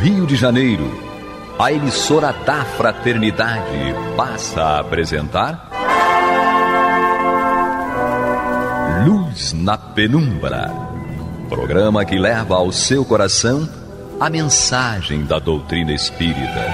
Rio de Janeiro, a emissora da Fraternidade passa a apresentar. Luz na Penumbra programa que leva ao seu coração a mensagem da doutrina espírita.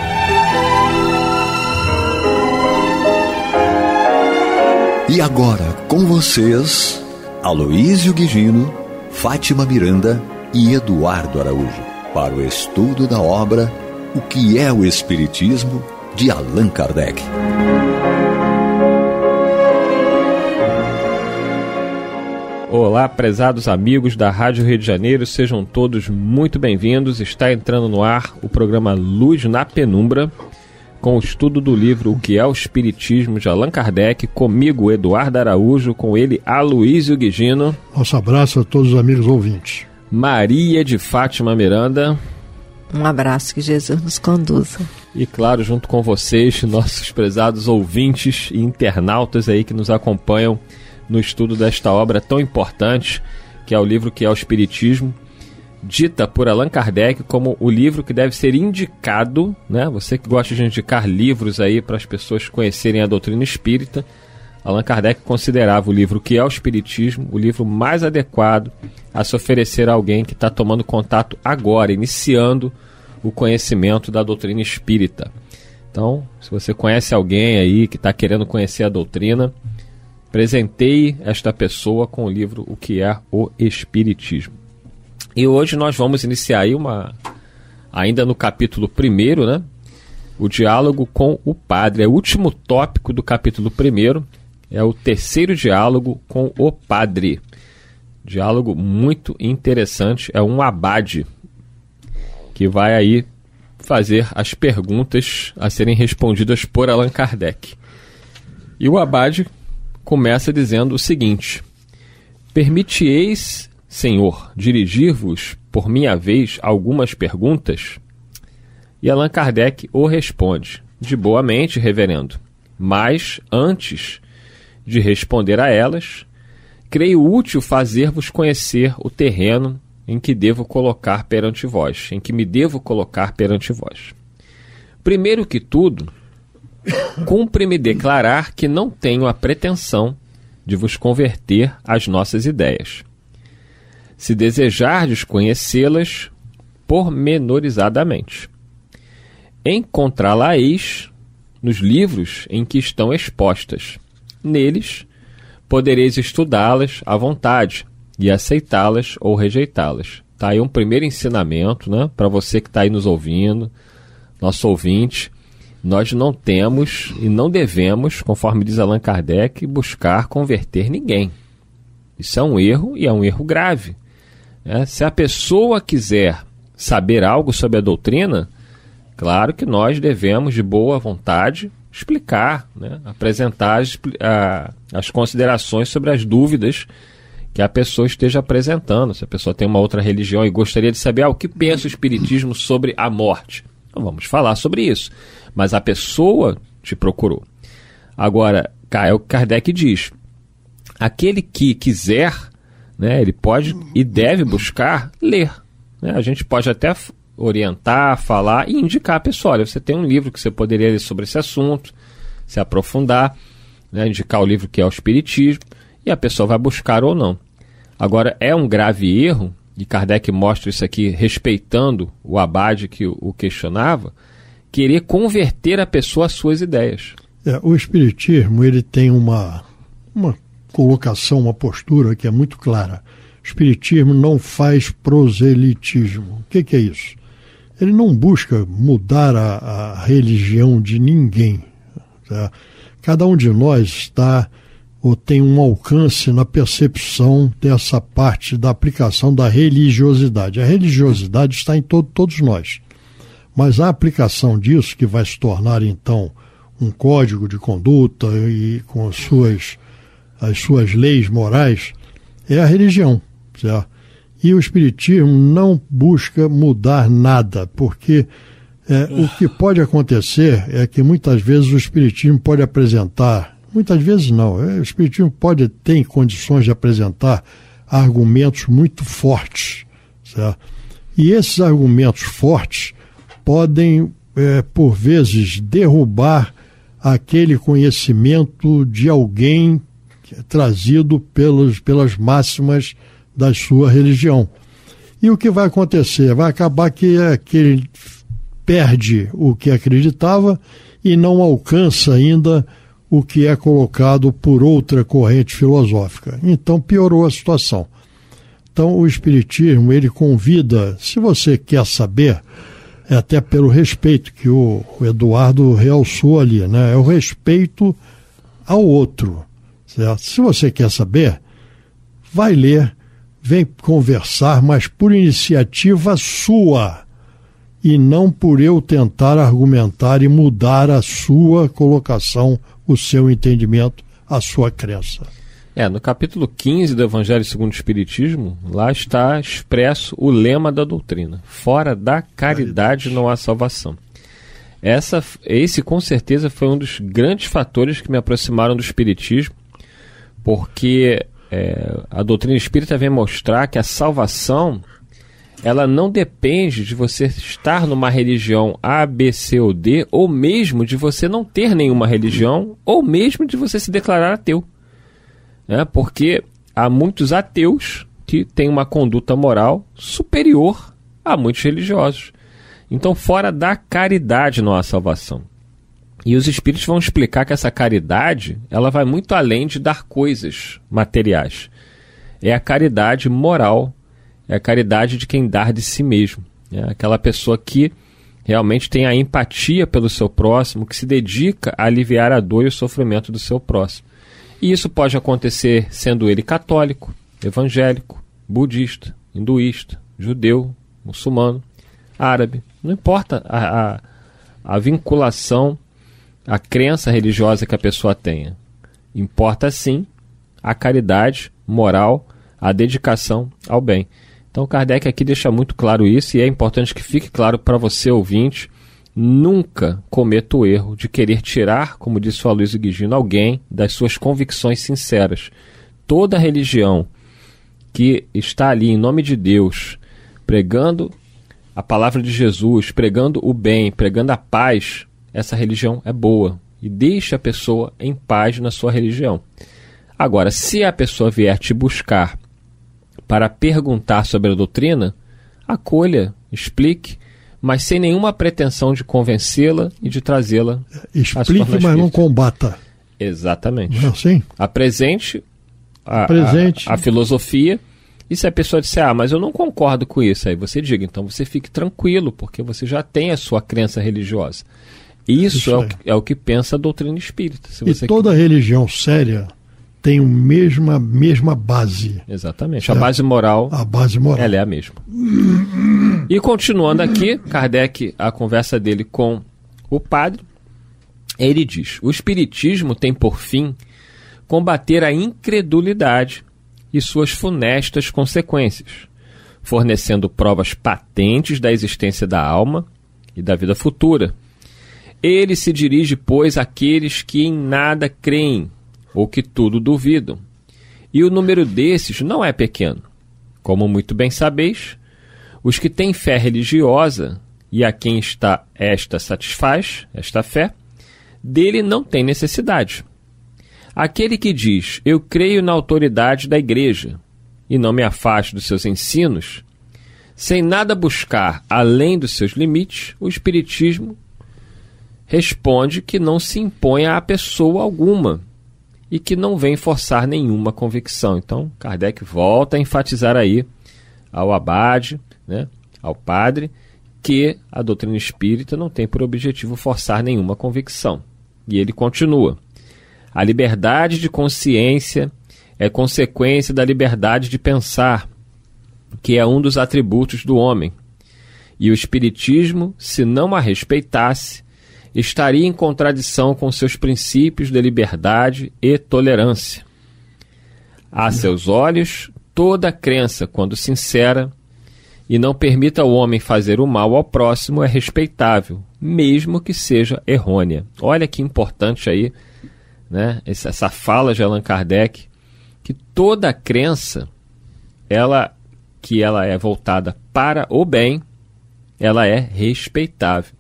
E agora, com vocês, Aloísio Guigino, Fátima Miranda e Eduardo Araújo para o estudo da obra O que é o Espiritismo de Allan Kardec. Olá, prezados amigos da Rádio Rio de Janeiro, sejam todos muito bem-vindos. Está entrando no ar o programa Luz na Penumbra, com o estudo do livro O que é o Espiritismo de Allan Kardec, comigo Eduardo Araújo, com ele Aloísio Guigino. Nosso abraço a todos os amigos ouvintes. Maria de Fátima Miranda. Um abraço, que Jesus nos conduza. E claro, junto com vocês, nossos prezados ouvintes e internautas aí que nos acompanham no estudo desta obra tão importante, que é o livro que é o Espiritismo, dita por Allan Kardec como o livro que deve ser indicado, né? Você que gosta de indicar livros aí para as pessoas conhecerem a doutrina espírita, Allan Kardec considerava o livro que é o Espiritismo o livro mais adequado a se oferecer a alguém que está tomando contato agora, iniciando o conhecimento da doutrina espírita. Então, se você conhece alguém aí que está querendo conhecer a doutrina, apresentei esta pessoa com o livro O que é o Espiritismo. E hoje nós vamos iniciar aí uma. Ainda no capítulo 1, né? O diálogo com o padre. É o último tópico do capítulo 1. É o terceiro diálogo com o padre. Diálogo muito interessante. É um abade que vai aí fazer as perguntas a serem respondidas por Allan Kardec. E o abade começa dizendo o seguinte: Permitieis, Senhor, dirigir-vos por minha vez algumas perguntas? E Allan Kardec o responde: De boa mente, reverendo. Mas antes de responder a elas, creio útil fazer-vos conhecer o terreno em que devo colocar perante vós, em que me devo colocar perante vós. Primeiro que tudo, cumpre-me declarar que não tenho a pretensão de vos converter às nossas ideias. Se desejardes conhecê-las pormenorizadamente, encontrá-la-eis nos livros em que estão expostas. Neles, podereis estudá-las à vontade e aceitá-las ou rejeitá-las. Tá aí um primeiro ensinamento, né, para você que está aí nos ouvindo, nosso ouvinte. Nós não temos e não devemos, conforme diz Allan Kardec, buscar converter ninguém. Isso é um erro e é um erro grave. É, se a pessoa quiser saber algo sobre a doutrina, claro que nós devemos, de boa vontade, explicar, né, apresentar as, a, as considerações sobre as dúvidas que a pessoa esteja apresentando. Se a pessoa tem uma outra religião e gostaria de saber ah, o que pensa o Espiritismo sobre a morte, então vamos falar sobre isso. Mas a pessoa te procurou. Agora, é o Kardec diz: aquele que quiser, né, ele pode e deve buscar ler. Né? A gente pode até orientar, falar e indicar a pessoa. Olha, você tem um livro que você poderia ler sobre esse assunto, se aprofundar, né, indicar o livro que é o Espiritismo, e a pessoa vai buscar ou não. Agora, é um grave erro, e Kardec mostra isso aqui respeitando o abade que o questionava, querer converter a pessoa às suas ideias. É, o Espiritismo ele tem uma, uma colocação, uma postura que é muito clara. Espiritismo não faz proselitismo. O que, que é isso? Ele não busca mudar a, a religião de ninguém. Tá? Cada um de nós está ou tem um alcance na percepção dessa parte da aplicação da religiosidade. A religiosidade está em todo, todos nós. Mas a aplicação disso, que vai se tornar então um código de conduta e com as suas, as suas leis morais, é a religião. Certo? E o Espiritismo não busca mudar nada, porque é, o que pode acontecer é que muitas vezes o Espiritismo pode apresentar, muitas vezes não, é, o Espiritismo pode ter condições de apresentar argumentos muito fortes. Certo? E esses argumentos fortes podem, é, por vezes, derrubar aquele conhecimento de alguém trazido pelos, pelas máximas da sua religião. E o que vai acontecer? Vai acabar que, é que ele perde o que acreditava e não alcança ainda o que é colocado por outra corrente filosófica. Então piorou a situação. Então o espiritismo ele convida, se você quer saber, é até pelo respeito que o Eduardo realçou ali, né? É o respeito ao outro, certo? Se você quer saber, vai ler vem conversar, mas por iniciativa sua e não por eu tentar argumentar e mudar a sua colocação, o seu entendimento, a sua crença. É, no capítulo 15 do Evangelho segundo o Espiritismo, lá está expresso o lema da doutrina: fora da caridade não há salvação. Essa, esse com certeza foi um dos grandes fatores que me aproximaram do Espiritismo, porque é, a doutrina espírita vem mostrar que a salvação ela não depende de você estar numa religião A, B, C ou D, ou mesmo de você não ter nenhuma religião, ou mesmo de você se declarar ateu. Né? Porque há muitos ateus que têm uma conduta moral superior a muitos religiosos. Então, fora da caridade não há salvação. E os espíritos vão explicar que essa caridade, ela vai muito além de dar coisas materiais. É a caridade moral, é a caridade de quem dar de si mesmo. É aquela pessoa que realmente tem a empatia pelo seu próximo, que se dedica a aliviar a dor e o sofrimento do seu próximo. E isso pode acontecer sendo ele católico, evangélico, budista, hinduísta, judeu, muçulmano, árabe. Não importa a, a, a vinculação a crença religiosa que a pessoa tenha. Importa sim a caridade moral, a dedicação ao bem. Então Kardec aqui deixa muito claro isso e é importante que fique claro para você ouvinte, nunca cometa o erro de querer tirar, como disse o Aloysio Guigino, alguém das suas convicções sinceras. Toda religião que está ali em nome de Deus, pregando a palavra de Jesus, pregando o bem, pregando a paz, essa religião é boa e deixe a pessoa em paz na sua religião. Agora, se a pessoa vier te buscar para perguntar sobre a doutrina, acolha, explique, mas sem nenhuma pretensão de convencê-la e de trazê-la. Explique, mas não combata. Exatamente. Não, sim. Apresente a, Apresente a, a filosofia. E se a pessoa disser, ah, mas eu não concordo com isso, aí você diga, então você fique tranquilo, porque você já tem a sua crença religiosa. Isso, Isso é, o que, é, o que, pensa a doutrina espírita. e toda quer. religião séria tem a mesma, mesma base. Exatamente. É. A base moral. A base moral. Ela é a mesma. E continuando aqui, Kardec, a conversa dele com o padre, ele diz: o Espiritismo tem por fim combater a incredulidade e suas funestas consequências, fornecendo provas patentes da existência da alma e da vida futura ele se dirige, pois, àqueles que em nada creem ou que tudo duvidam. E o número desses não é pequeno. Como muito bem sabeis, os que têm fé religiosa e a quem está esta satisfaz, esta fé, dele não tem necessidade. Aquele que diz, eu creio na autoridade da igreja e não me afasto dos seus ensinos, sem nada buscar além dos seus limites, o Espiritismo responde que não se impõe a pessoa alguma e que não vem forçar nenhuma convicção. Então, Kardec volta a enfatizar aí ao abade, né, ao padre, que a doutrina espírita não tem por objetivo forçar nenhuma convicção. E ele continua: a liberdade de consciência é consequência da liberdade de pensar, que é um dos atributos do homem. E o Espiritismo, se não a respeitasse, estaria em contradição com seus princípios de liberdade e tolerância. A seus olhos, toda crença, quando sincera, e não permita ao homem fazer o mal ao próximo é respeitável, mesmo que seja errônea. Olha que importante aí, né? Essa fala de Allan Kardec que toda crença, ela que ela é voltada para o bem, ela é respeitável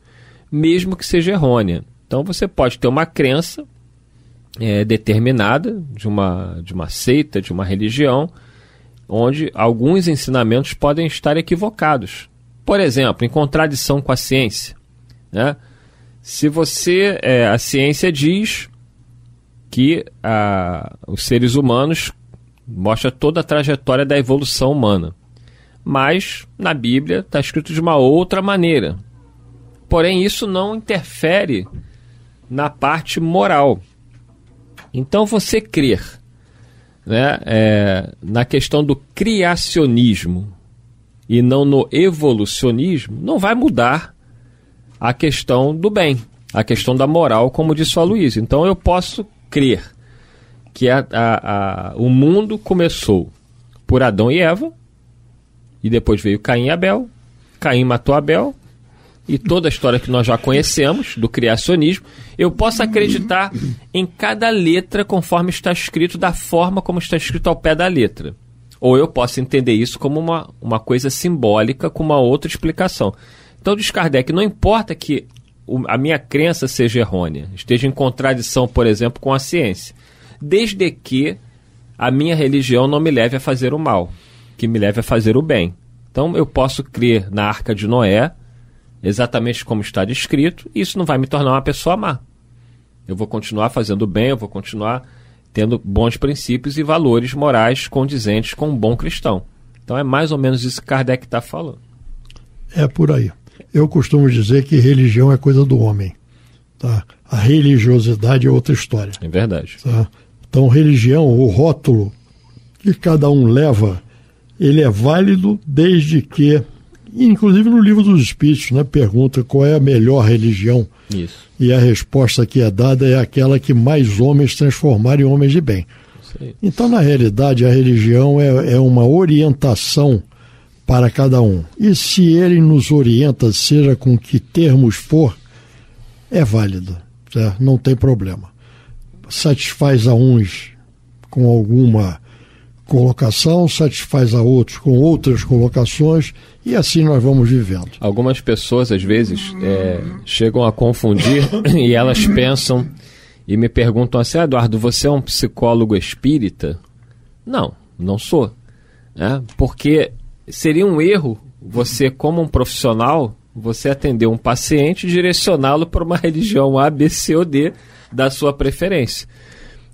mesmo que seja errônea. Então você pode ter uma crença é, determinada de uma, de uma seita, de uma religião, onde alguns ensinamentos podem estar equivocados. Por exemplo, em contradição com a ciência. Né? Se você. É, a ciência diz que a, os seres humanos mostra toda a trajetória da evolução humana. Mas na Bíblia está escrito de uma outra maneira. Porém, isso não interfere na parte moral. Então, você crer né, é, na questão do criacionismo e não no evolucionismo não vai mudar a questão do bem, a questão da moral, como disse o Luiz. Então, eu posso crer que a, a, a, o mundo começou por Adão e Eva, e depois veio Caim e Abel. Caim matou Abel, e toda a história que nós já conhecemos do criacionismo, eu posso acreditar em cada letra conforme está escrito, da forma como está escrito ao pé da letra. Ou eu posso entender isso como uma, uma coisa simbólica com uma outra explicação. Então, diz Kardec, não importa que a minha crença seja errônea, esteja em contradição, por exemplo, com a ciência, desde que a minha religião não me leve a fazer o mal, que me leve a fazer o bem. Então, eu posso crer na Arca de Noé, exatamente como está descrito, e isso não vai me tornar uma pessoa má. Eu vou continuar fazendo bem, eu vou continuar tendo bons princípios e valores morais condizentes com um bom cristão. Então é mais ou menos isso que Kardec está falando. É por aí. Eu costumo dizer que religião é coisa do homem. Tá? A religiosidade é outra história. É verdade. Tá? Então, religião, o rótulo que cada um leva, ele é válido desde que inclusive no livro dos Espíritos, né, pergunta qual é a melhor religião. Isso. E a resposta que é dada é aquela que mais homens transformarem em homens de bem. Então, na realidade, a religião é, é uma orientação para cada um. E se ele nos orienta, seja com que termos for, é válido, tá? não tem problema. Satisfaz a uns com alguma colocação, satisfaz a outros com outras colocações e assim nós vamos vivendo. Algumas pessoas às vezes é, chegam a confundir e elas pensam e me perguntam assim: Eduardo, você é um psicólogo espírita? Não, não sou. É, porque seria um erro você, como um profissional, você atender um paciente e direcioná-lo para uma religião A, B, C ou D da sua preferência.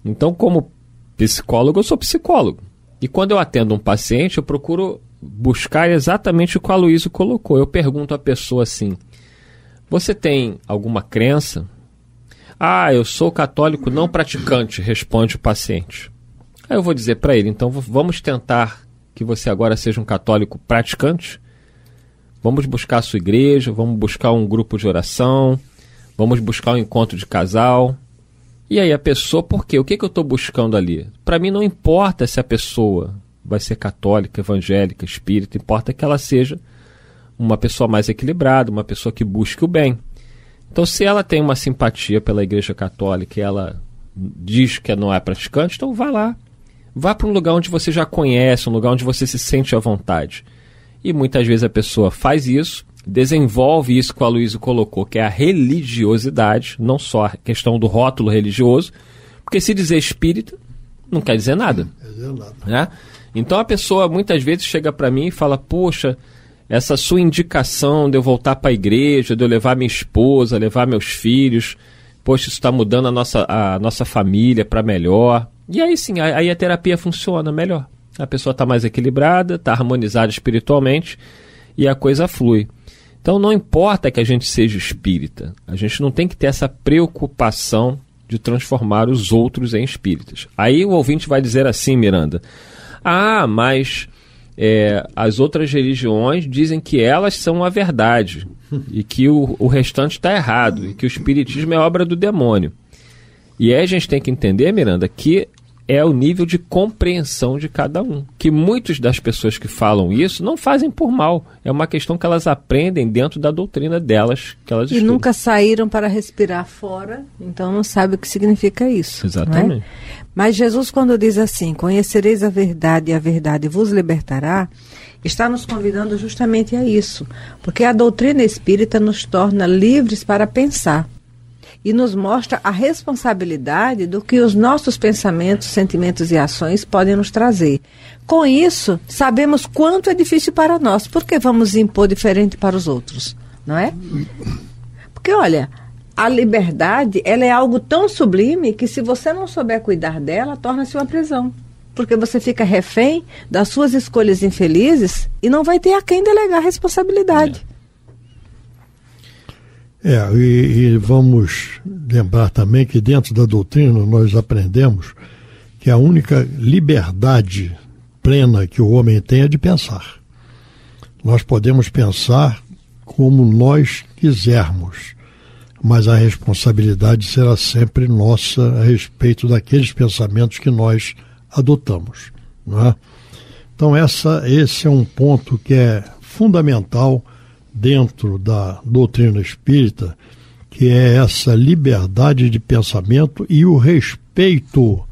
Então, como psicólogo, eu sou psicólogo. E quando eu atendo um paciente, eu procuro buscar exatamente o que o Luísa colocou. Eu pergunto à pessoa assim: Você tem alguma crença? Ah, eu sou católico não praticante, responde o paciente. Aí eu vou dizer para ele: Então vamos tentar que você agora seja um católico praticante? Vamos buscar a sua igreja, vamos buscar um grupo de oração, vamos buscar um encontro de casal, e aí a pessoa, por quê? O que, que eu estou buscando ali? Para mim não importa se a pessoa vai ser católica, evangélica, espírita, importa que ela seja uma pessoa mais equilibrada, uma pessoa que busque o bem. Então, se ela tem uma simpatia pela Igreja Católica e ela diz que não é praticante, então vá lá. Vá para um lugar onde você já conhece, um lugar onde você se sente à vontade. E muitas vezes a pessoa faz isso desenvolve isso que o Aloysio colocou, que é a religiosidade, não só a questão do rótulo religioso, porque se dizer espírita, não quer dizer nada. quer dizer nada. Né? Então a pessoa muitas vezes chega para mim e fala: Poxa, essa sua indicação de eu voltar para a igreja, de eu levar minha esposa, levar meus filhos, poxa, isso está mudando a nossa, a nossa família para melhor. E aí sim, aí a terapia funciona melhor. A pessoa está mais equilibrada, está harmonizada espiritualmente e a coisa flui. Então não importa que a gente seja espírita, a gente não tem que ter essa preocupação de transformar os outros em espíritas. Aí o ouvinte vai dizer assim, Miranda: Ah, mas é, as outras religiões dizem que elas são a verdade e que o, o restante está errado e que o espiritismo é obra do demônio. E aí a gente tem que entender, Miranda, que é o nível de compreensão de cada um. Que muitas das pessoas que falam isso não fazem por mal. É uma questão que elas aprendem dentro da doutrina delas que elas E estudam. nunca saíram para respirar fora, então não sabe o que significa isso. É? Exatamente. Mas Jesus, quando diz assim: Conhecereis a verdade e a verdade vos libertará, está nos convidando justamente a isso. Porque a doutrina espírita nos torna livres para pensar e nos mostra a responsabilidade do que os nossos pensamentos, sentimentos e ações podem nos trazer. Com isso, sabemos quanto é difícil para nós, porque vamos impor diferente para os outros, não é? Porque olha, a liberdade, ela é algo tão sublime que se você não souber cuidar dela, torna-se uma prisão. Porque você fica refém das suas escolhas infelizes e não vai ter a quem delegar a responsabilidade. É, e, e, vamos lembrar também que dentro da doutrina nós aprendemos que a única liberdade plena que o homem tem é de pensar. Nós podemos pensar como nós quisermos, mas a responsabilidade será sempre nossa a respeito daqueles pensamentos que nós adotamos. Não é? Então, essa, esse é um ponto que é fundamental dentro da doutrina espírita, que é essa liberdade de pensamento e o respeito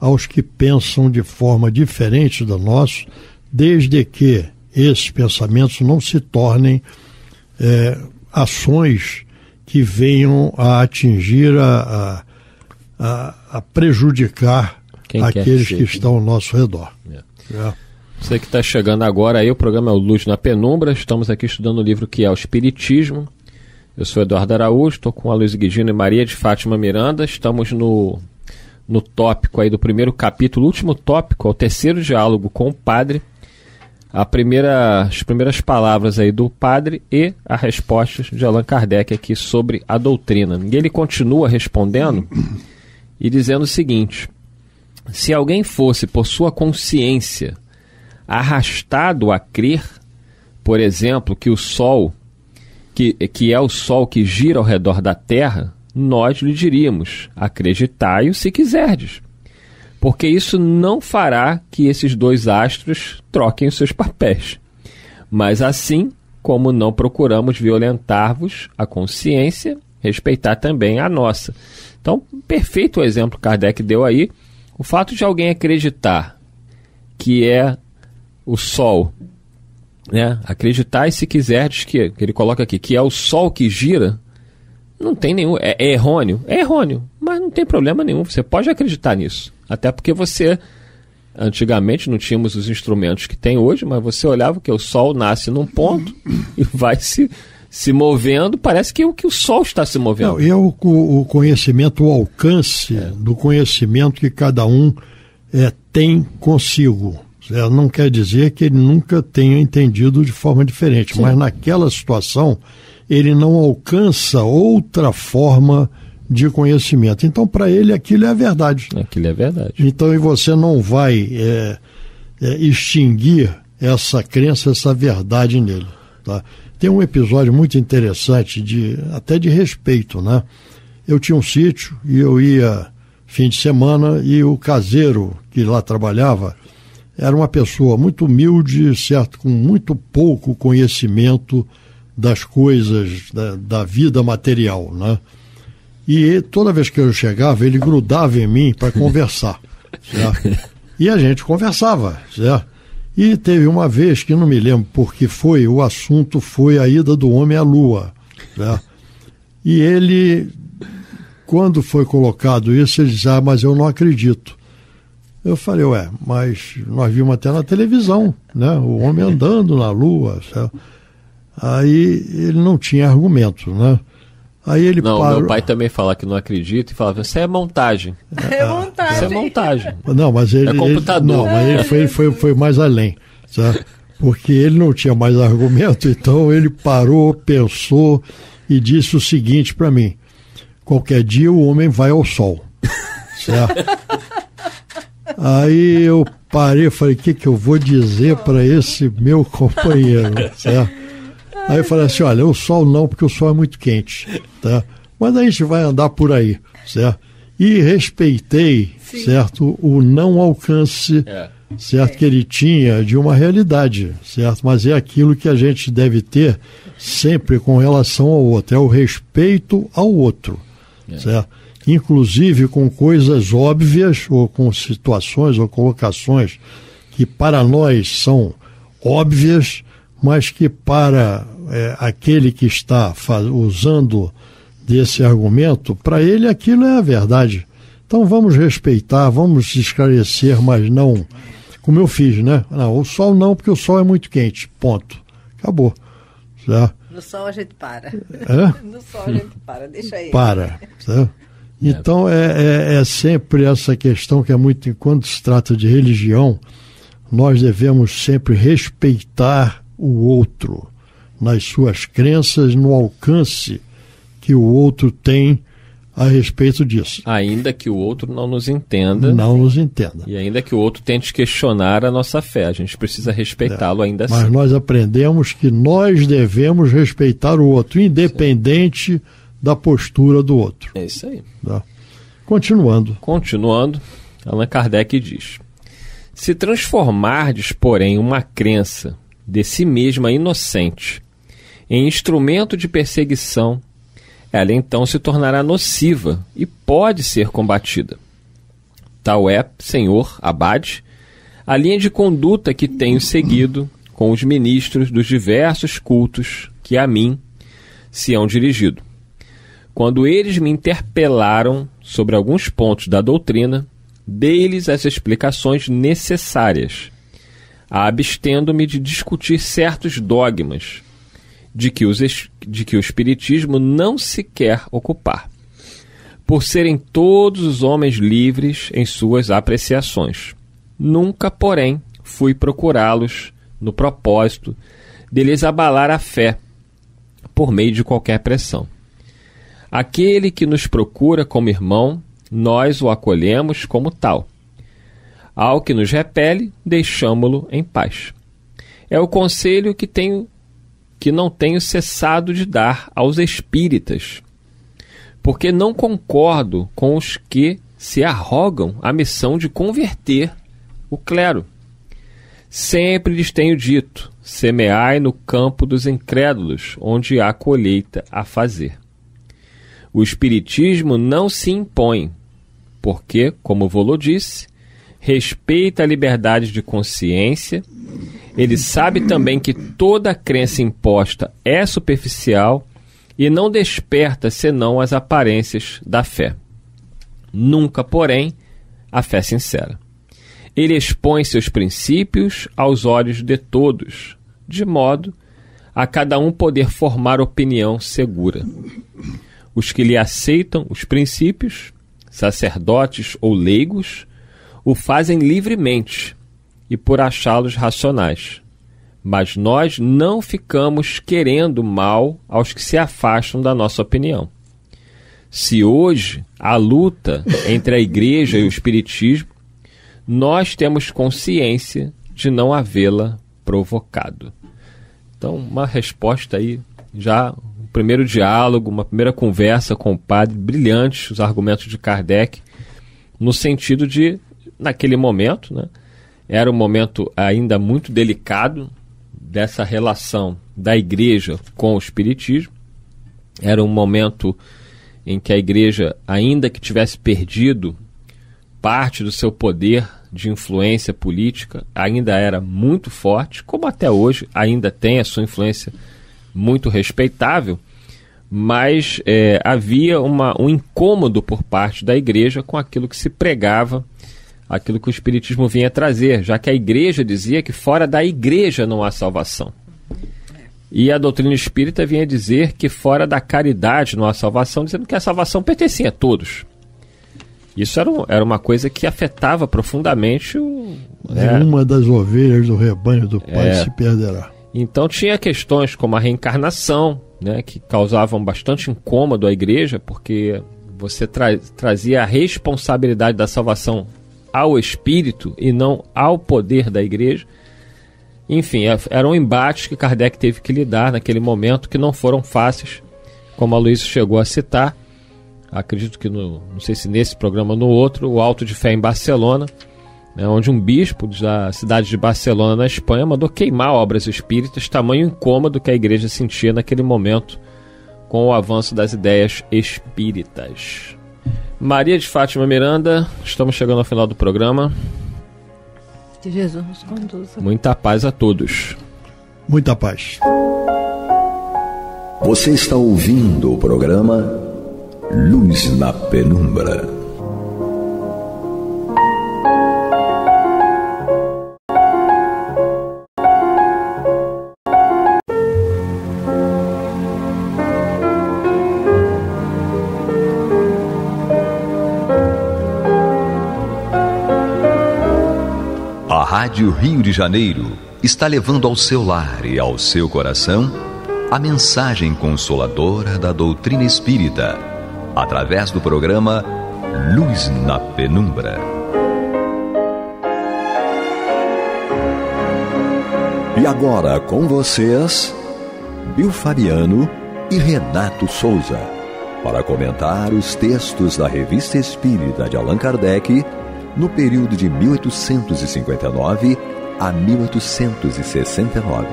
aos que pensam de forma diferente da nossa, desde que esses pensamentos não se tornem é, ações que venham a atingir, a, a, a prejudicar Quem aqueles que, estão ao nosso redor. É. É. Você que está chegando agora aí, o programa é o Luz na Penumbra. Estamos aqui estudando o livro que é o Espiritismo. Eu sou Eduardo Araújo, estou com a Luiz Guidino e Maria de Fátima Miranda. Estamos no, no tópico aí do primeiro capítulo, último tópico, é o terceiro diálogo com o padre. A primeira, as primeiras palavras aí do padre e as respostas de Allan Kardec aqui sobre a doutrina. E ele continua respondendo e dizendo o seguinte: se alguém fosse por sua consciência arrastado a crer, por exemplo, que o Sol, que, que é o Sol que gira ao redor da Terra, nós lhe diríamos: acreditai-o se quiserdes. Porque isso não fará que esses dois astros troquem os seus papéis. Mas assim como não procuramos violentar-vos a consciência, respeitar também a nossa. Então, perfeito o exemplo que Kardec deu aí. O fato de alguém acreditar que é o Sol, né? Acreditar se quiserdes que, que ele coloca aqui, que é o Sol que gira, não tem nenhum. É, é, errôneo? É errôneo, mas não tem problema nenhum. Você pode acreditar nisso. Até porque você. Antigamente não tínhamos os instrumentos que tem hoje, mas você olhava que o Sol nasce num ponto e vai se, se movendo, parece que, o, que o Sol está se movendo. Não, e é o, o conhecimento, o alcance é. do conhecimento que cada um é, tem consigo. Ela não quer dizer que ele nunca tenha entendido de forma diferente, Sim. mas naquela situação ele não alcança outra forma de conhecimento. Então, para ele, aquilo é a verdade. Aquilo é a verdade. Então, e você não vai é, é, extinguir essa crença, essa verdade nele. Tá? Tem um episódio muito interessante, de até de respeito, né? Eu tinha um sítio e eu ia fim de semana e o caseiro que lá trabalhava era uma pessoa muito humilde, certo, com muito pouco conhecimento das coisas da, da vida material, né? E toda vez que eu chegava, ele grudava em mim para conversar, certo? E a gente conversava, certo? E teve uma vez que não me lembro porque foi, o assunto foi a ida do homem à lua, certo? Né? E ele quando foi colocado isso, ele disse: Ah, mas eu não acredito. Eu falei, ué, mas nós vimos até na televisão, né? O homem andando na lua. Sabe? Aí ele não tinha argumento, né? Aí ele não, parou... meu pai também fala que não acredita e falava, isso é montagem. É, é. montagem. Isso é montagem. Não, mas ele... É computador. Ele, não, mas ele foi, foi, foi mais além, sabe? Tá? Porque ele não tinha mais argumento, então ele parou, pensou e disse o seguinte para mim, qualquer dia o homem vai ao sol, certo? Aí eu parei e falei, o que, que eu vou dizer para esse meu companheiro? Tá? Aí eu falei assim, olha, o sol não, porque o sol é muito quente. Tá? Mas a gente vai andar por aí, certo? E respeitei, Sim. certo, o não alcance, é. certo, é. que ele tinha de uma realidade, certo? Mas é aquilo que a gente deve ter sempre com relação ao outro, é o respeito ao outro, é. certo? inclusive com coisas óbvias ou com situações ou colocações que para nós são óbvias, mas que para é, aquele que está usando desse argumento, para ele aquilo é a verdade. Então vamos respeitar, vamos esclarecer, mas não como eu fiz, né? Não, o sol não, porque o sol é muito quente. Ponto. Acabou. Já. No sol a gente para. É? No sol a gente para, deixa aí. Para. É. Então é, é, é, sempre essa questão que é muito, quando se trata de religião, nós devemos sempre respeitar o outro nas suas crenças, no alcance que o outro tem a respeito disso. Ainda que o outro não nos entenda. Não nos entenda. E ainda que o outro tente questionar a nossa fé, a gente precisa respeitá-lo é, ainda mas assim. Mas nós aprendemos que nós devemos respeitar o outro, independente. Sim da postura do outro. É isso aí. Tá? Continuando. Continuando, Allan Kardec diz: Se transformardes, porém, uma crença de si mesma inocente em instrumento de perseguição, ela então se tornará nociva e pode ser combatida. Tal é, senhor Abade, a linha de conduta que tenho seguido com os ministros dos diversos cultos que a mim se hão dirigido quando eles me interpelaram sobre alguns pontos da doutrina, dei-lhes as explicações necessárias, abstendo-me de discutir certos dogmas de que, os, de que o Espiritismo não se quer ocupar, por serem todos os homens livres em suas apreciações. Nunca, porém, fui procurá-los no propósito de lhes abalar a fé por meio de qualquer pressão. Aquele que nos procura como irmão, nós o acolhemos como tal. Ao que nos repele, deixamo lo em paz. É o conselho que tenho que não tenho cessado de dar aos espíritas, porque não concordo com os que se arrogam a missão de converter o clero. Sempre lhes tenho dito: semeai no campo dos incrédulos, onde há colheita a fazer. O Espiritismo não se impõe, porque, como Volo disse, respeita a liberdade de consciência. Ele sabe também que toda crença imposta é superficial e não desperta senão as aparências da fé. Nunca, porém, a fé sincera. Ele expõe seus princípios aos olhos de todos, de modo a cada um poder formar opinião segura os que lhe aceitam os princípios, sacerdotes ou leigos, o fazem livremente e por achá-los racionais. Mas nós não ficamos querendo mal aos que se afastam da nossa opinião. Se hoje a luta entre a igreja e o espiritismo, nós temos consciência de não havê-la provocado. Então, uma resposta aí já primeiro diálogo, uma primeira conversa com o padre, brilhantes os argumentos de Kardec, no sentido de, naquele momento, né, era um momento ainda muito delicado dessa relação da igreja com o espiritismo, era um momento em que a igreja, ainda que tivesse perdido parte do seu poder de influência política, ainda era muito forte, como até hoje ainda tem a sua influência política muito respeitável, mas é, havia uma, um incômodo por parte da igreja com aquilo que se pregava, aquilo que o Espiritismo vinha trazer, já que a igreja dizia que fora da igreja não há salvação. E a doutrina espírita vinha dizer que fora da caridade não há salvação, dizendo que a salvação pertencia a todos. Isso era, um, era uma coisa que afetava profundamente o. Nenhuma né? é, das ovelhas do rebanho do Pai é, se perderá. Então tinha questões como a reencarnação, né, que causavam bastante incômodo à igreja, porque você tra trazia a responsabilidade da salvação ao espírito e não ao poder da igreja. Enfim, é, era um embate que Kardec teve que lidar naquele momento que não foram fáceis, como a Luísa chegou a citar. Acredito que no, não sei se nesse programa ou no outro, o Alto de Fé em Barcelona, né, onde um bispo da cidade de Barcelona, na Espanha, mandou queimar obras espíritas, tamanho incômodo que a igreja sentia naquele momento com o avanço das ideias espíritas. Maria de Fátima Miranda, estamos chegando ao final do programa. Que Jesus nos conduza. Muita paz a todos. Muita paz. Você está ouvindo o programa Luz na Penumbra. Rádio Rio de Janeiro está levando ao seu lar e ao seu coração a mensagem consoladora da doutrina espírita, através do programa Luz na Penumbra. E agora com vocês, Bill Fabiano e Renato Souza, para comentar os textos da Revista Espírita de Allan Kardec no período de 1859 a 1869.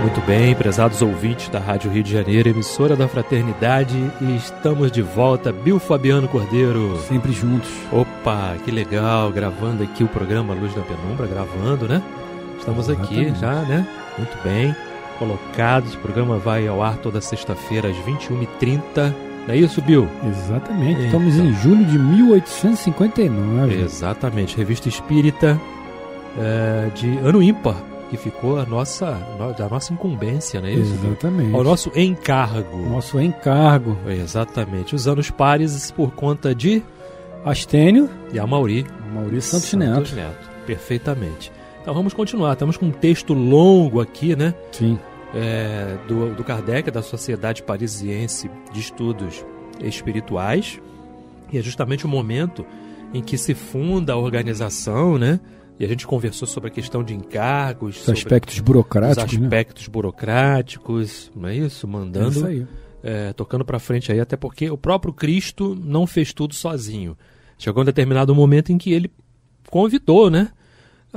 Muito bem, prezados ouvintes da Rádio Rio de Janeiro, emissora da Fraternidade, e estamos de volta, Bill Fabiano Cordeiro. Sempre juntos. Opa, que legal, gravando aqui o programa Luz da Penumbra, gravando, né? Estamos aqui já, né? Muito bem colocados. O programa vai ao ar toda sexta-feira às 21h30. Não é isso, Bill? Exatamente. Estamos em julho de 1859. Exatamente. Revista Espírita é, de ano ímpar, que ficou a nossa, a nossa incumbência, não é isso? Exatamente. Bill? Ao nosso encargo. Nosso encargo. Exatamente. Os anos pares por conta de... Astênio. E a Mauri. Mauri Santos, Santos Neto. Neto. Perfeitamente. Então vamos continuar. Estamos com um texto longo aqui, né? Sim. É, do, do Kardec, da Sociedade Parisiense de Estudos Espirituais. E é justamente o momento em que se funda a organização, né? E a gente conversou sobre a questão de encargos, os aspectos burocráticos, os né? aspectos né? burocráticos, não é isso? Mandando, é isso aí. É, tocando para frente aí, até porque o próprio Cristo não fez tudo sozinho. Chegou um determinado momento em que ele convidou, né?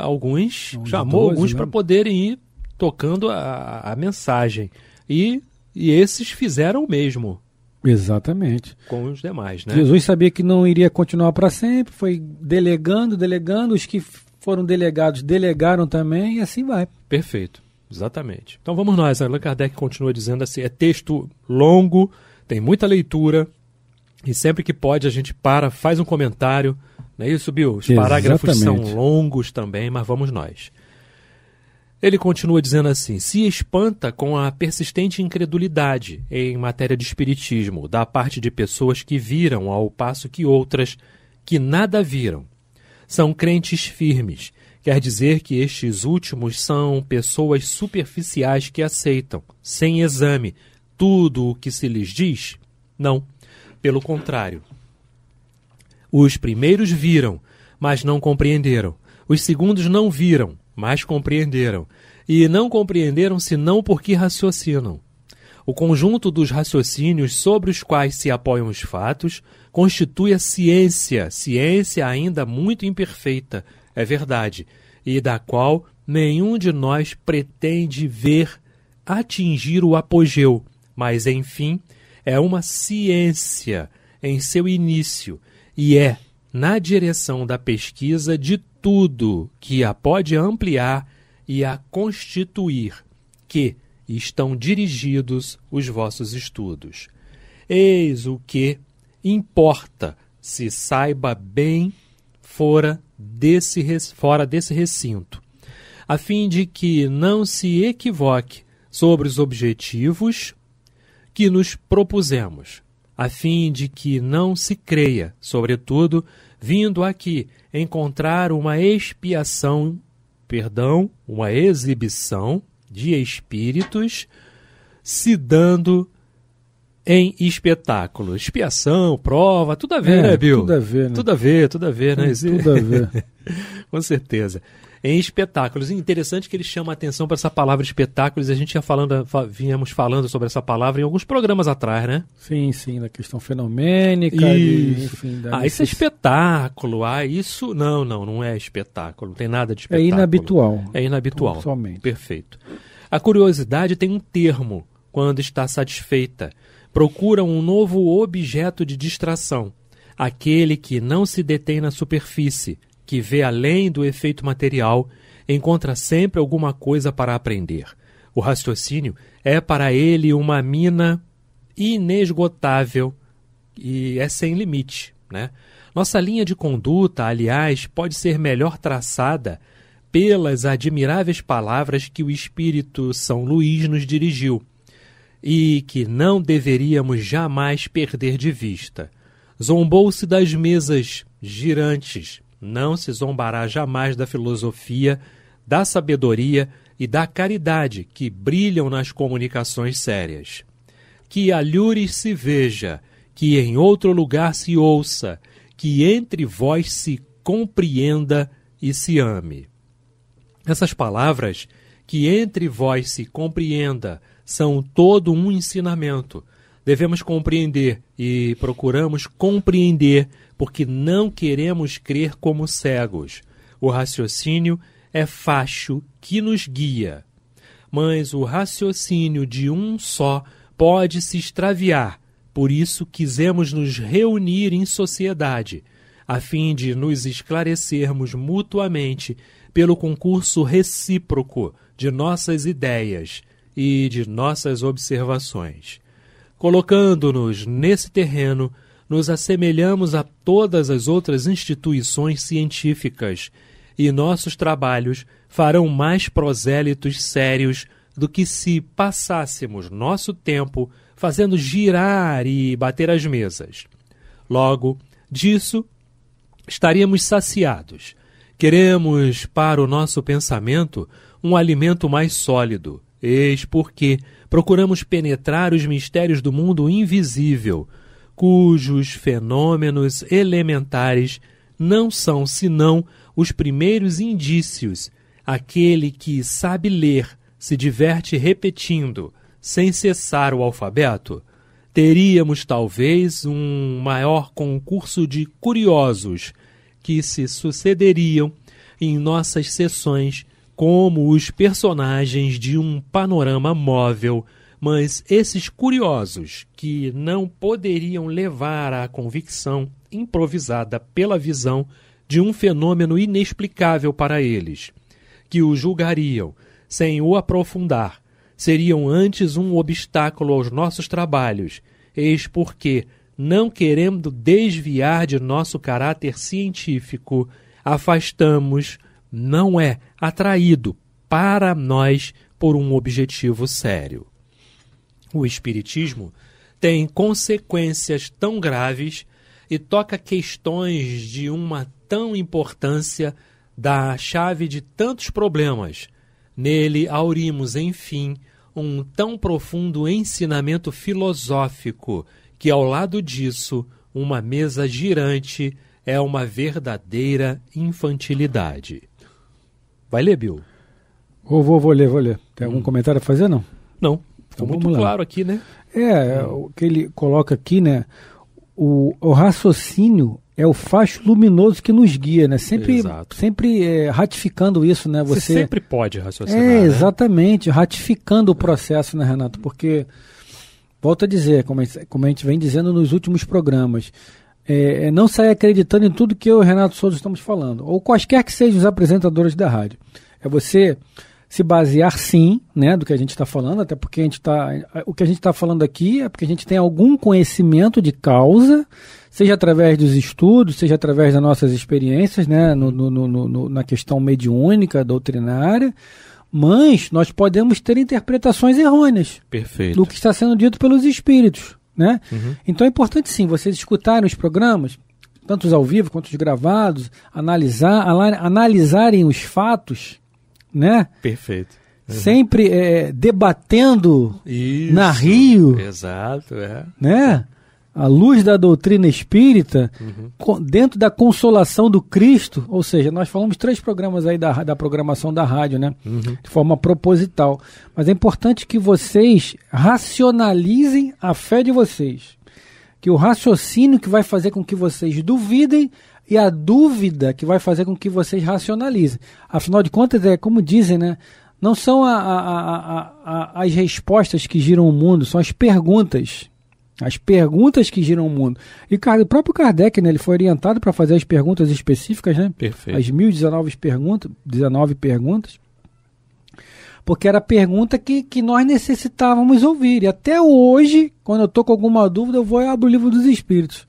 alguns, um chamou 12, alguns né? para poderem ir tocando a, a mensagem. E, e esses fizeram o mesmo. Exatamente. Com os demais, né? Jesus sabia que não iria continuar para sempre, foi delegando, delegando, os que foram delegados delegaram também e assim vai. Perfeito, exatamente. Então vamos nós, Allan Kardec continua dizendo assim, é texto longo, tem muita leitura e sempre que pode a gente para, faz um comentário não é isso, Bill? Os parágrafos Exatamente. são longos também, mas vamos nós. Ele continua dizendo assim: se espanta com a persistente incredulidade em matéria de espiritismo da parte de pessoas que viram, ao passo que outras que nada viram. São crentes firmes, quer dizer que estes últimos são pessoas superficiais que aceitam, sem exame, tudo o que se lhes diz? Não. Pelo contrário, os primeiros viram, mas não compreenderam. Os segundos não viram, mas compreenderam. E não compreenderam senão porque raciocinam. O conjunto dos raciocínios sobre os quais se apoiam os fatos constitui a ciência, ciência ainda muito imperfeita, é verdade, e da qual nenhum de nós pretende ver atingir o apogeu, mas enfim, é uma ciência em seu início e é na direção da pesquisa de tudo que a pode ampliar e a constituir que estão dirigidos os vossos estudos. Eis o que importa se saiba bem fora desse, fora desse recinto, a fim de que não se equivoque sobre os objetivos que nos propusemos a fim de que não se creia, sobretudo, vindo aqui encontrar uma expiação, perdão, uma exibição de espíritos se dando em espetáculo. Expiação, prova, tudo a ver, é, né, Bill? Tudo a ver, né? Tudo a ver, tudo a ver, né? Tudo a ver. Com certeza em espetáculos. interessante que ele chama a atenção para essa palavra espetáculos. A gente ia falando, vínhamos falando sobre essa palavra em alguns programas atrás, né? Sim, sim, da questão fenomênica. Isso. E, enfim, ah, isso é espetáculo. Ah, isso. Não, não, não é espetáculo. Não tem nada de é espetáculo. É inabitual. É inabitual. Somente. Perfeito. A curiosidade tem um termo quando está satisfeita. Procura um novo objeto de distração, aquele que não se detém na superfície, que vê além do efeito material, encontra sempre alguma coisa para aprender. O raciocínio é para ele uma mina inesgotável e é sem limite. Né? Nossa linha de conduta, aliás, pode ser melhor traçada pelas admiráveis palavras que o Espírito São Luís nos dirigiu e que não deveríamos jamais perder de vista. Zombou-se das mesas girantes, não se zombará jamais da filosofia, da sabedoria e da caridade que brilham nas comunicações sérias. Que alhures se veja, que em outro lugar se ouça, que entre vós se compreenda e se ame. Essas palavras, que entre vós se compreenda, são todo um ensinamento. Devemos compreender e procuramos compreender porque não queremos crer como cegos. O raciocínio é facho que nos guia. Mas o raciocínio de um só pode se extraviar, por isso quisemos nos reunir em sociedade, a fim de nos esclarecermos mutuamente pelo concurso recíproco de nossas ideias e de nossas observações. Colocando-nos nesse terreno, nos assemelhamos a todas as outras instituições científicas e nossos trabalhos farão mais prosélitos sérios do que se passássemos nosso tempo fazendo girar e bater as mesas. Logo, disso estaríamos saciados. Queremos para o nosso pensamento um alimento mais sólido. Eis porque procuramos penetrar os mistérios do mundo invisível, cujos fenômenos elementares não são senão os primeiros indícios, aquele que sabe ler, se diverte repetindo, sem cessar o alfabeto, teríamos talvez um maior concurso de curiosos que se sucederiam em nossas sessões como os personagens de um panorama móvel mas esses curiosos que não poderiam levar à convicção improvisada pela visão de um fenômeno inexplicável para eles, que o julgariam sem o aprofundar, seriam antes um obstáculo aos nossos trabalhos, eis porque, não querendo desviar de nosso caráter científico, afastamos, não é atraído para nós por um objetivo sério o Espiritismo tem consequências tão graves e toca questões de uma tão importância da chave de tantos problemas. Nele aurimos, enfim, um tão profundo ensinamento filosófico que, ao lado disso, uma mesa girante é uma verdadeira infantilidade. Vai ler, Bill? Vou, vou, vou ler, vou ler. Tem algum hum. comentário a fazer, não? Não. Então, muito claro aqui, né? É, é, o que ele coloca aqui, né? O, o raciocínio é o facho luminoso que nos guia, né? Sempre, Exato. sempre é, ratificando isso, né? Você, Você sempre pode raciocinar. É, né? exatamente, ratificando o processo, né, Renato? Porque, volto a dizer, como a gente, como a gente vem dizendo nos últimos programas, é, é não sair acreditando em tudo que eu e o Renato Souza estamos falando, ou quaisquer que sejam os apresentadores da rádio. É você se basear sim, né, do que a gente está falando, até porque a gente está o que a gente está falando aqui é porque a gente tem algum conhecimento de causa, seja através dos estudos, seja através das nossas experiências, né, no, no, no, na questão mediúnica, doutrinária, mas nós podemos ter interpretações errôneas Perfeito. do que está sendo dito pelos espíritos, né? Uhum. Então é importante sim vocês escutarem os programas, tanto os ao vivo quanto os gravados, analisar, analisarem os fatos né? Perfeito. Uhum. Sempre é, debatendo Isso, na Rio. Exato, é. Né? A luz da doutrina espírita, uhum. dentro da consolação do Cristo, ou seja, nós falamos três programas aí da, da programação da rádio, né? Uhum. De forma proposital. Mas é importante que vocês racionalizem a fé de vocês que o raciocínio que vai fazer com que vocês duvidem e a dúvida que vai fazer com que vocês racionalizem. Afinal de contas, é como dizem, né? Não são a, a, a, as respostas que giram o mundo, são as perguntas. As perguntas que giram o mundo. E o próprio Kardec, né, ele foi orientado para fazer as perguntas específicas, né? Perfeito. As 1019 perguntas, 19 perguntas. Porque era a pergunta que, que nós necessitávamos ouvir. E até hoje, quando eu estou com alguma dúvida, eu vou abro o livro dos Espíritos.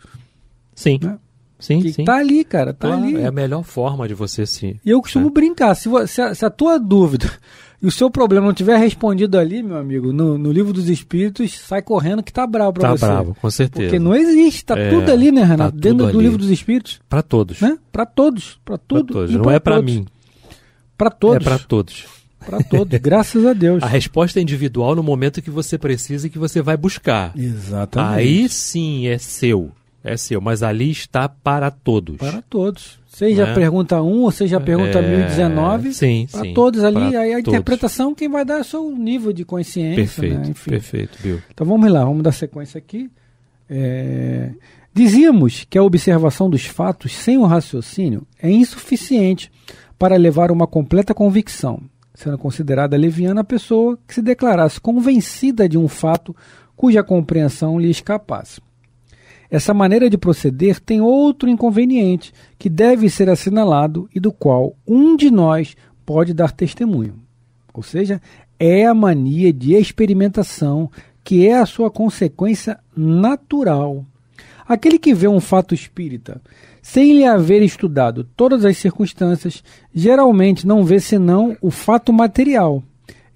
Sim. Né? Sim, que sim. Tá ali, cara, tá claro, ali. É a melhor forma de você se. E eu costumo é. brincar. Se, você a, se a tua dúvida e o seu problema não tiver respondido ali, meu amigo, no, no livro dos Espíritos, sai correndo que tá bravo pra tá você. Tá bravo, com certeza. Porque não existe, tá é, tudo ali, né, Renato? Tá Dentro ali. do livro dos Espíritos. Para todos. Né? Para todos, para tudo. Pra todos. Não pra é para mim. Para todos. É para todos. Para todos, graças a Deus. A resposta é individual no momento que você precisa e que você vai buscar. Exatamente. Aí sim é seu é seu, mas ali está para todos. Para todos. Seja né? pergunta 1 ou seja pergunta é... 1019, sim, para sim, todos ali, aí a todos. interpretação quem vai dar é o seu nível de consciência. Né? Perfeito, né? Enfim. perfeito, Bill. Então vamos lá, vamos dar sequência aqui. É... Dizíamos que a observação dos fatos sem o raciocínio é insuficiente para levar a uma completa convicção, sendo considerada leviana a pessoa que se declarasse convencida de um fato cuja compreensão lhe escapasse. Essa maneira de proceder tem outro inconveniente que deve ser assinalado e do qual um de nós pode dar testemunho. Ou seja, é a mania de experimentação que é a sua consequência natural. Aquele que vê um fato espírita sem lhe haver estudado todas as circunstâncias, geralmente não vê senão o fato material.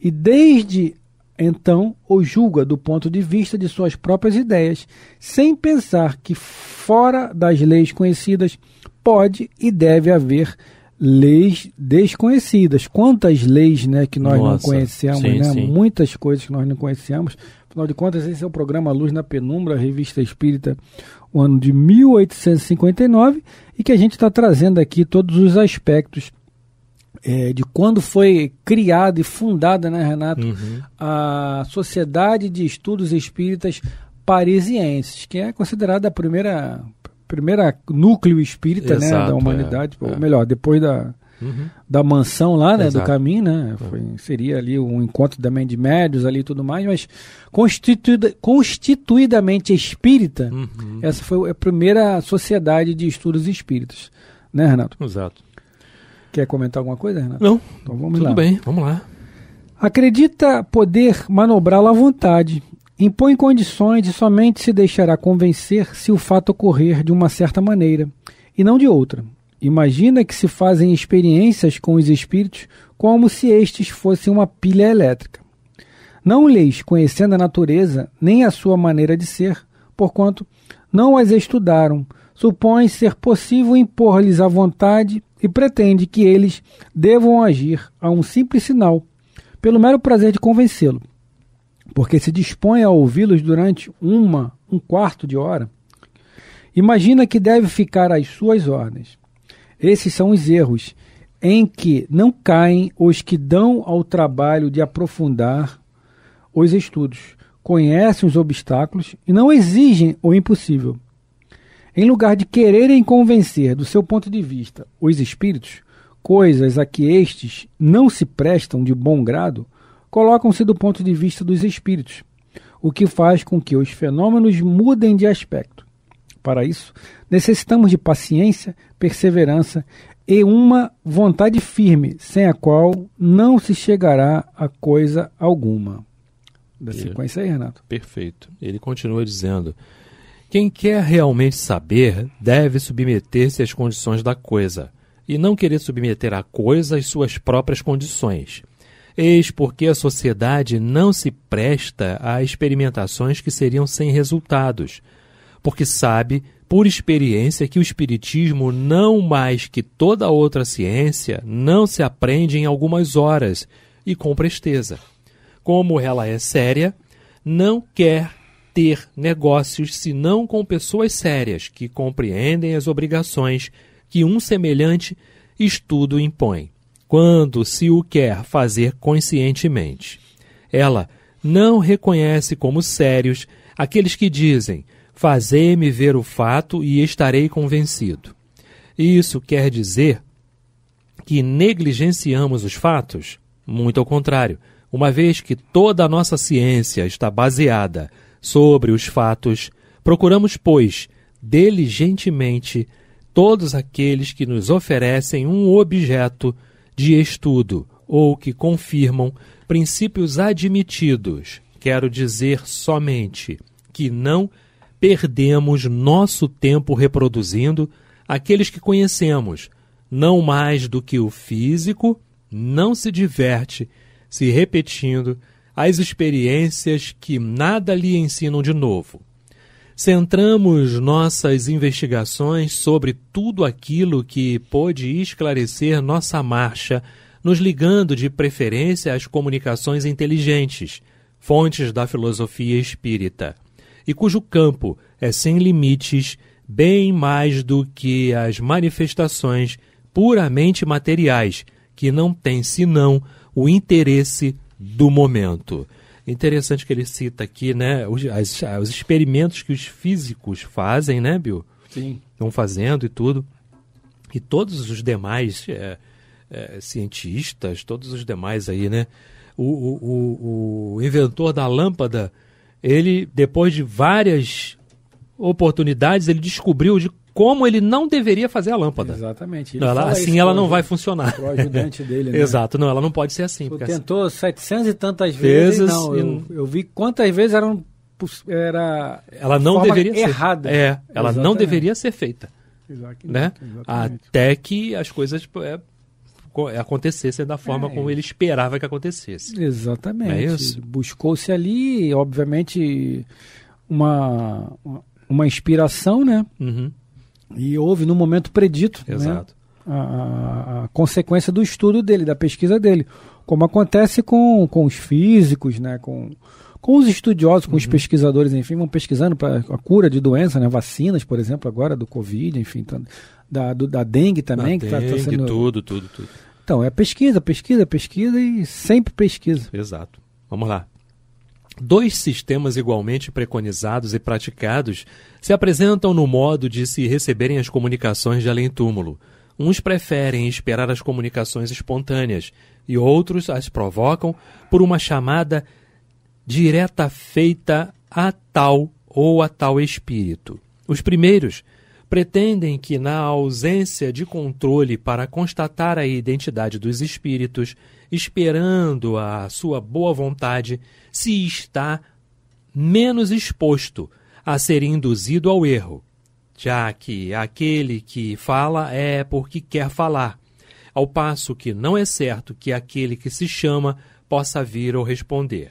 E desde então o julga do ponto de vista de suas próprias ideias, sem pensar que fora das leis conhecidas pode e deve haver leis desconhecidas. Quantas leis né, que nós Nossa, não conhecemos, sim, né? Sim. muitas coisas que nós não conhecemos. Afinal de contas, esse é o programa Luz na Penumbra, Revista Espírita, o ano de 1859, e que a gente está trazendo aqui todos os aspectos é, de quando foi criada e fundada, né, Renato, uhum. a Sociedade de Estudos Espíritas Parisienses, que é considerada a primeira primeira núcleo espírita né, Exato, né, da é. humanidade, é, ou melhor, depois da, Uhum. da mansão lá, né, Exato. do caminho, né? É. Foi, seria ali um encontro também de médios ali e tudo mais, mas constituída, constituidamente espírita, uhum. essa foi a primeira sociedade de estudos espíritas, né, Renato? Exato. Quer comentar alguma coisa, Renato? Não. Então vamos Tudo lá. Tudo bem, vamos lá. Acredita poder manobrá-lo à vontade. Impõe condições e somente se deixará convencer se o fato ocorrer de uma certa maneira e não de outra. Imagina que se fazem experiências com os espíritos como se estes fossem uma pilha elétrica. Não lhes conhecendo a natureza nem a sua maneira de ser, porquanto não as estudaram, supõe ser possível impor-lhes à vontade e pretende que eles devam agir a um simples sinal, pelo mero prazer de convencê-lo. Porque se dispõe a ouvi-los durante uma, um quarto de hora, imagina que deve ficar às suas ordens. Esses são os erros em que não caem os que dão ao trabalho de aprofundar os estudos, conhecem os obstáculos e não exigem o impossível. Em lugar de quererem convencer, do seu ponto de vista, os espíritos, coisas a que estes não se prestam de bom grado, colocam-se do ponto de vista dos espíritos, o que faz com que os fenômenos mudem de aspecto. Para isso, necessitamos de paciência, perseverança e uma vontade firme, sem a qual não se chegará a coisa alguma. Da sequência aí, Renato. Perfeito. Ele continua dizendo: quem quer realmente saber deve submeter-se às condições da coisa, e não querer submeter a coisa às suas próprias condições. Eis porque a sociedade não se presta a experimentações que seriam sem resultados, porque sabe, por experiência, que o Espiritismo, não mais que toda outra ciência, não se aprende em algumas horas e com presteza. Como ela é séria, não quer ter negócios senão com pessoas sérias que compreendem as obrigações que um semelhante estudo impõe, quando se o quer fazer conscientemente. Ela não reconhece como sérios aqueles que dizem: Fazei-me ver o fato e estarei convencido. Isso quer dizer que negligenciamos os fatos? Muito ao contrário, uma vez que toda a nossa ciência está baseada sobre os fatos. Procuramos, pois, diligentemente todos aqueles que nos oferecem um objeto de estudo ou que confirmam princípios admitidos. Quero dizer somente que não perdemos nosso tempo reproduzindo aqueles que conhecemos, não mais do que o físico não se diverte se repetindo as experiências que nada lhe ensinam de novo. Centramos nossas investigações sobre tudo aquilo que pôde esclarecer nossa marcha, nos ligando de preferência às comunicações inteligentes, fontes da filosofia espírita, e cujo campo é sem limites, bem mais do que as manifestações puramente materiais, que não têm senão o interesse do momento. Interessante que ele cita aqui, né, os, as, os experimentos que os físicos fazem, né, Bill? Sim. Estão fazendo e tudo. E todos os demais é, é, cientistas, todos os demais aí, né? O, o, o, o inventor da lâmpada, ele, depois de várias oportunidades, ele descobriu de como ele não deveria fazer a lâmpada. Exatamente. Não, ela, assim ela não vai funcionar. O ajudante dele, né? Exato, não, ela não pode ser assim. É assim. tentou assim, 700 e tantas vezes, vezes não, e... eu, eu, vi quantas vezes eram era ela não deveria errada. Ser. É, ela Exatamente. não deveria ser feita. Exatamente. Né? Exatamente. Até que as coisas é, acontecessem da forma é. como ele esperava que acontecesse. Exatamente. É Buscou-se ali, obviamente, uma, uma inspiração, né? Uhum e houve, no momento predito, né, Exato. Né, a, a, consequência do estudo dele, da pesquisa dele. Como acontece com, com os físicos, né, com, com os estudiosos, com uhum. os pesquisadores, enfim, vão pesquisando para a cura de doenças, né, vacinas, por exemplo, agora do Covid, enfim, tá, da, do, da dengue também. Da que dengue, tá, tá sendo... tudo, tudo, tudo. Então, é pesquisa, pesquisa, pesquisa e sempre pesquisa. Exato. Vamos lá. Dois sistemas igualmente preconizados e praticados se apresentam no modo de se receberem as comunicações de além-túmulo. Uns preferem esperar as comunicações espontâneas e outros as provocam por uma chamada direta feita a tal ou a tal espírito. Os primeiros pretendem que, na ausência de controle para constatar a identidade dos espíritos, esperando a sua boa vontade, se está menos exposto a ser induzido ao erro, já que aquele que fala é porque quer falar, ao passo que não é certo que aquele que se chama possa vir ou responder.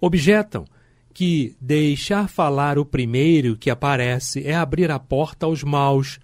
Objetam que deixar falar o primeiro que aparece é abrir a porta aos maus,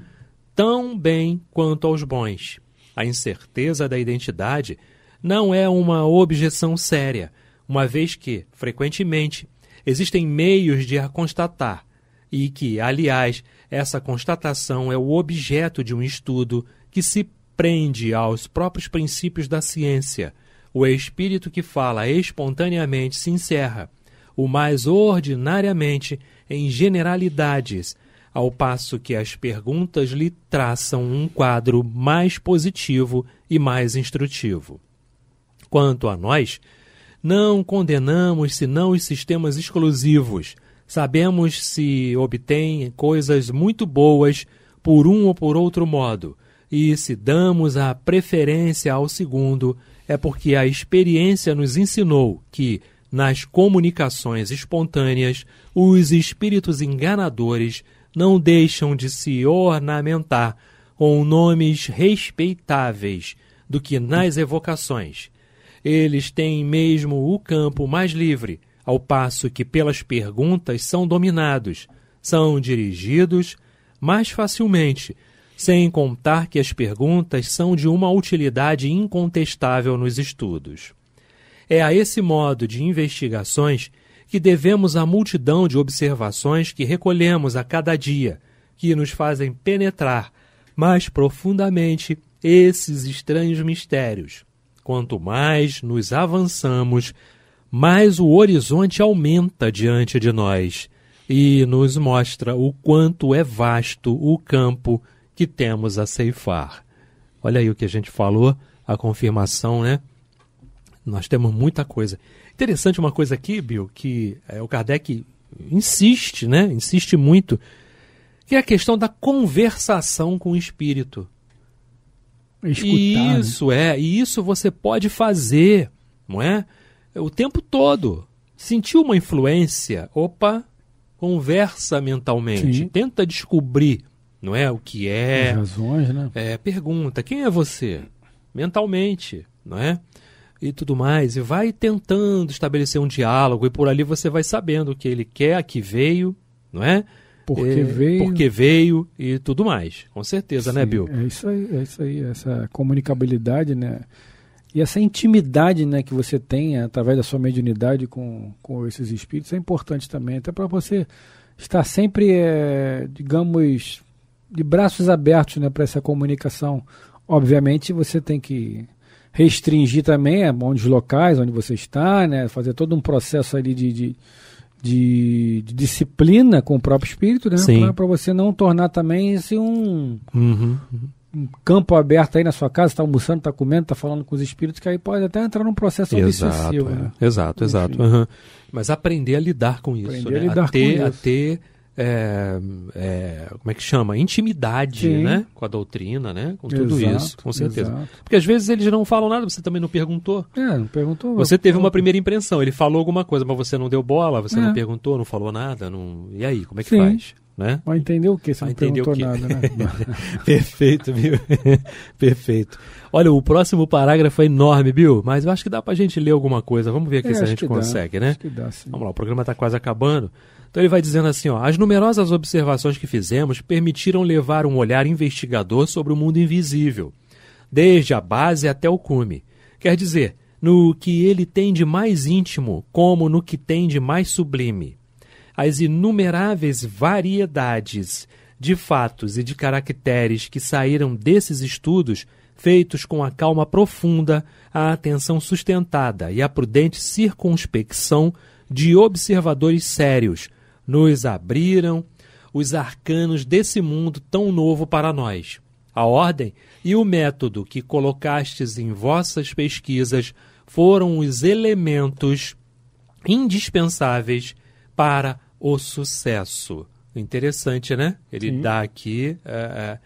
tão bem quanto aos bons. A incerteza da identidade não é uma objeção séria, uma vez que, frequentemente, existem meios de a constatar, e que, aliás, essa constatação é o objeto de um estudo que se prende aos próprios princípios da ciência. O espírito que fala espontaneamente se encerra, o mais ordinariamente, em generalidades, ao passo que as perguntas lhe traçam um quadro mais positivo e mais instrutivo. Quanto a nós, não condenamos senão os sistemas exclusivos. Sabemos se obtém coisas muito boas por um ou por outro modo, e se damos a preferência ao segundo, é porque a experiência nos ensinou que, nas comunicações espontâneas, os espíritos enganadores não deixam de se ornamentar com nomes respeitáveis do que nas evocações eles têm mesmo o campo mais livre, ao passo que pelas perguntas são dominados, são dirigidos mais facilmente, sem contar que as perguntas são de uma utilidade incontestável nos estudos. É a esse modo de investigações que devemos a multidão de observações que recolhemos a cada dia, que nos fazem penetrar mais profundamente esses estranhos mistérios, Quanto mais nos avançamos, mais o horizonte aumenta diante de nós e nos mostra o quanto é vasto o campo que temos a ceifar. Olha aí o que a gente falou, a confirmação, né? Nós temos muita coisa. Interessante uma coisa aqui, Bill, que é, o Kardec insiste, né? Insiste muito, que é a questão da conversação com o espírito. Escutar, né? isso né? é, e isso você pode fazer, não é? O tempo todo. Sentiu uma influência? Opa, conversa mentalmente, Sim. tenta descobrir, não é o que é. As razões, né? É, pergunta, quem é você? Mentalmente, não é? E tudo mais, e vai tentando estabelecer um diálogo e por ali você vai sabendo o que ele quer, a que veio, não é? porque, é, veio... porque veio e tudo mais. Com certeza, né, Sim, né, Bill? É isso aí, é isso aí, essa comunicabilidade, né? E essa intimidade né, que você tem é, através da sua mediunidade com, com esses espíritos é importante também, até para você estar sempre, é, digamos, de braços abertos né, para essa comunicação. Obviamente você tem que restringir também é, onde os locais onde você está, né, fazer todo um processo ali de, de de, de, disciplina com o próprio espírito, né? Para você não tornar também esse um, uhum, uhum. um, campo aberto aí na sua casa, está almoçando, está comendo, está falando com os espíritos, que aí pode até entrar num processo obsessivo. Exato, é. né? exato. exato. Uhum. Mas aprender a lidar com isso, aprender né? A, lidar a ter, com isso. a ter é, é, como é que chama? Intimidade, né? Com a doutrina, né? Com tudo exato, isso, com certeza. Exato. Porque às vezes eles não falam nada, você também não perguntou. É, não perguntou. Você teve uma primeira impressão, ele falou alguma coisa, mas você não deu bola, você é. não perguntou, não falou nada, não... e aí, como é que Sim. faz? Né? Vai entender o que você Vai não perguntou nada, né? Perfeito, Bill. Perfeito. Olha, o próximo parágrafo é enorme, Bill, mas eu acho que dá pra gente ler alguma coisa. Vamos ver aqui é, se a gente consegue, né? dá, né? Dá, Vamos lá, o programa tá quase acabando. Então ele vai dizendo assim, ó, as numerosas observações que fizemos permitiram levar um olhar investigador sobre o mundo invisível, desde a base até o cume. Quer dizer, no que ele tem de mais íntimo, como no que tem de mais sublime. As inumeráveis variedades de fatos e de caracteres que saíram desses estudos, feitos com a calma profunda, a atenção sustentada e a prudente circunspecção de observadores sérios, nos abriram os arcanos desse mundo tão novo para nós. A ordem e o método que colocastes em vossas pesquisas foram os elementos indispensáveis para o sucesso. Interessante, né? Ele Sim. dá aqui eh, eh,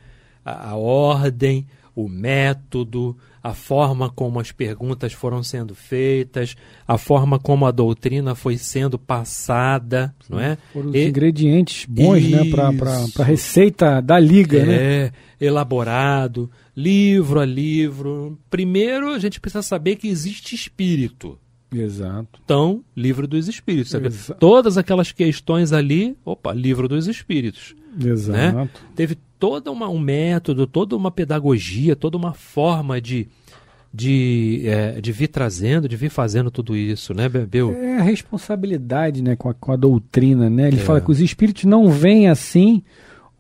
a, a ordem, o método, a forma como as perguntas foram sendo feitas, a forma como a doutrina foi sendo passada, Sim, não é? Foram os e... ingredientes bons, né, Isso. né, para a receita da liga, né? é, né? elaborado, livro a livro. Primeiro, a gente precisa saber que existe espírito. Exato. Então, livro dos espíritos. Sabe? Todas aquelas questões ali, opa, livro dos espíritos. Exato. Né? Teve todo uma, um método, toda uma pedagogia, toda uma forma de, de, é, de vir trazendo, de vir fazendo tudo isso, né, Bebeu? É a responsabilidade né, com, a, com a doutrina, né? Ele é. fala que os espíritos não vêm assim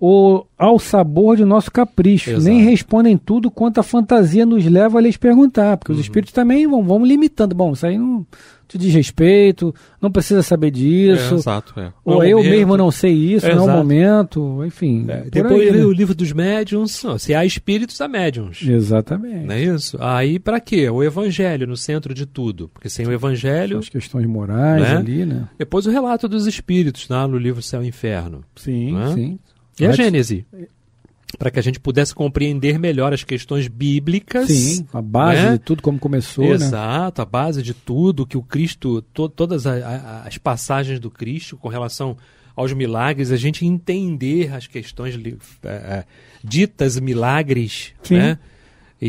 ou ao sabor de nosso capricho. Exato. Nem respondem tudo quanto a fantasia nos leva a lhes perguntar, porque uhum. os espíritos também vão, vão limitando. Bom, isso aí não te diz respeito, não precisa saber disso. É, exato, é. Ou é eu mesmo não sei isso, é, não é o momento, enfim. É, depois aí, né? o livro dos médiums, se há espíritos, há médiums. Exatamente. Não é isso? Aí para quê? O evangelho no centro de tudo, porque sem o evangelho... As questões morais né? ali, né? Depois o relato dos espíritos, lá né? no livro Céu e Inferno. Sim, é? sim. E a Gênese? Para que a gente pudesse compreender melhor as questões bíblicas. Sim, a base né? de tudo, como começou. Né? Exato, né? a base de tudo, que o Cristo, to, todas a, a, as passagens do Cristo com relação aos milagres, a gente entender as questões é, é, ditas milagres, Sim. né? e,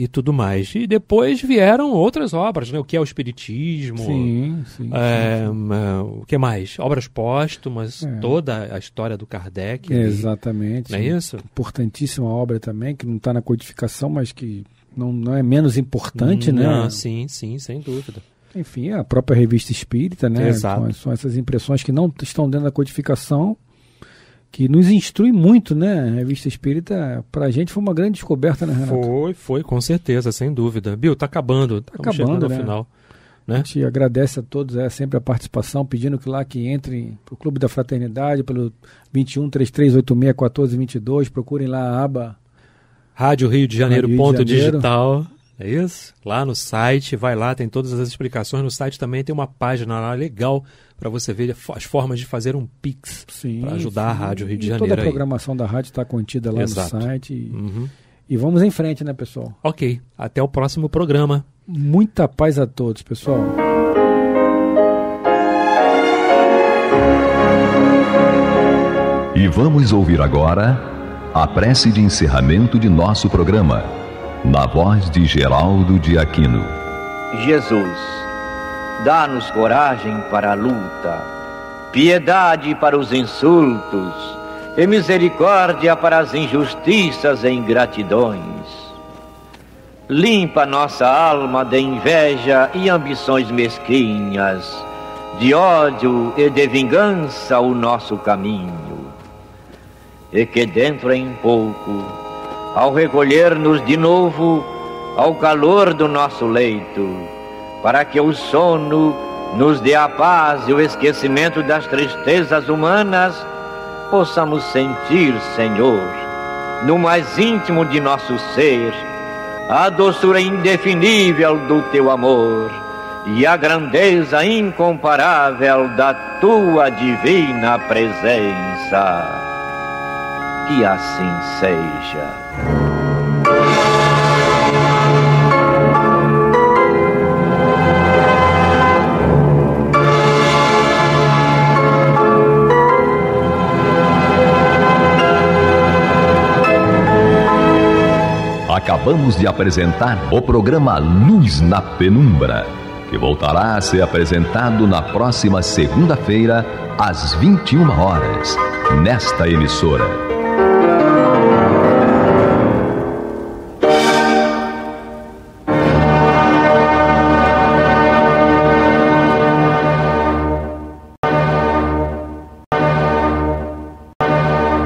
e, e, tudo mais. E depois vieram outras obras, né? O que é o Espiritismo? Sim, sim, é, sim, sim. O que mais? Obras póstumas, é. toda a história do Kardec. É, exatamente. Não é isso? Importantíssima obra também, que não está na codificação, mas que não, não é menos importante, né? não, né? sim, sim, sem dúvida. Enfim, a própria revista espírita, né? Exato. São, são essas impressões que não estão dentro da codificação, que nos instrui muito, né? A revista Espírita, para a gente, foi uma grande descoberta, né, Renato? Foi, foi, com certeza, sem dúvida. Bill, tá acabando, tá Estamos acabando, né? final. Né? A gente agradece a todos é, sempre a participação, pedindo que lá que entrem para o Clube da Fraternidade, pelo 21 3386 1422, procurem lá a aba. Rádio Rio de Janeiro, ponto de Janeiro. digital. É isso? Lá no site, vai lá, tem todas as explicações. No site também tem uma página lá legal para você ver as formas de fazer um Pix para ajudar sim. a Rádio Rio de e Janeiro. Toda a programação aí. da rádio está contida lá Exato. no site. E, uhum. e vamos em frente, né, pessoal? Ok. Até o próximo programa. Muita paz a todos, pessoal. E vamos ouvir agora a prece de encerramento de nosso programa, na voz de Geraldo de Aquino. Jesus dá-nos coragem para a luta, piedade para os insultos e misericórdia para as injustiças e ingratidões. Limpa nossa alma de inveja e ambições mesquinhas, de ódio e de vingança o nosso caminho. E que dentro em pouco, ao recolher-nos de novo ao calor do nosso leito, para que o sono nos dê a paz e o esquecimento das tristezas humanas, possamos sentir, Senhor, no mais íntimo de nosso ser, a doçura indefinível do teu amor e a grandeza incomparável da tua divina presença. Que assim seja. acabamos de apresentar o programa Luz na Penumbra, que voltará a ser apresentado na próxima segunda-feira, às 21 horas, nesta emissora.